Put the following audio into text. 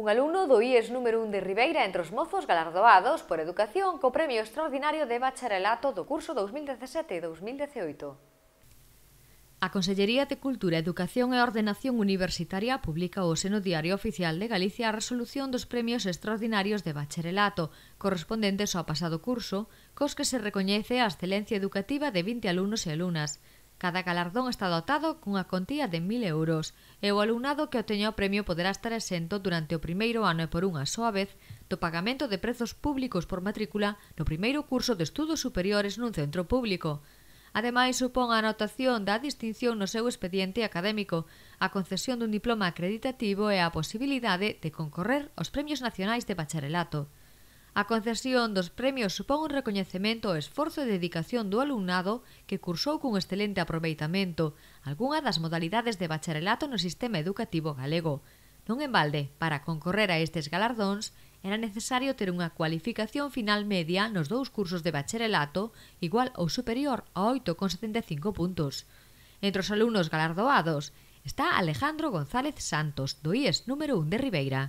Un alumno do IES número 1 de Ribeira entre os mozos galardoados por educación co Premio Extraordinario de Bacharelato do curso 2017-2018. A Consellería de Cultura, Educación e Ordenación Universitaria publica o seno Diario Oficial de Galicia a resolución dos premios extraordinarios de bacharelato, correspondentes ao pasado curso, cos que se recoñece a excelencia educativa de 20 alumnos e alumnas. Cada galardón está dotado cunha contía de 1.000 euros e o alumnado que obteña o premio poderá estar exento durante o primeiro ano e por unha soa vez do pagamento de prezos públicos por matrícula no primeiro curso de estudos superiores nun centro público. Ademais, supón a anotación da distinción no seu expediente académico, a concesión dun diploma acreditativo e a posibilidade de concorrer aos premios nacionais de bacharelato. A concesión dos premios supón un recoñecemento ao esforzo e dedicación do alumnado que cursou cun excelente aproveitamento algunha das modalidades de bacharelato no sistema educativo galego. Non en balde, para concorrer a estes galardóns, era necesario ter unha cualificación final media nos dous cursos de bacharelato igual ou superior a 8,75 puntos. Entre os alumnos galardoados está Alejandro González Santos, do IES número 1 de Ribeira.